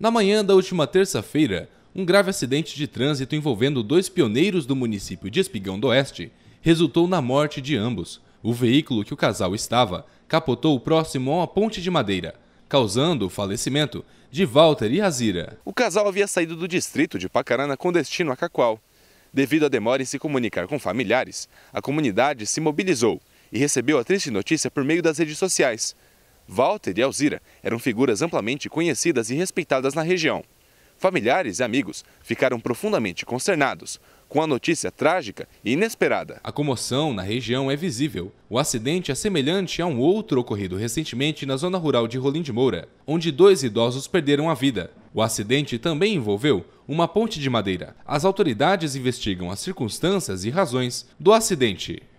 Na manhã da última terça-feira, um grave acidente de trânsito envolvendo dois pioneiros do município de Espigão do Oeste resultou na morte de ambos. O veículo que o casal estava capotou próximo a uma ponte de madeira, causando o falecimento de Walter e Azira. O casal havia saído do distrito de Pacarana com destino a Cacoal. Devido à demora em se comunicar com familiares, a comunidade se mobilizou e recebeu a triste notícia por meio das redes sociais. Walter e Elzira eram figuras amplamente conhecidas e respeitadas na região. Familiares e amigos ficaram profundamente consternados com a notícia trágica e inesperada. A comoção na região é visível. O acidente é semelhante a um outro ocorrido recentemente na zona rural de Rolim de Moura, onde dois idosos perderam a vida. O acidente também envolveu uma ponte de madeira. As autoridades investigam as circunstâncias e razões do acidente.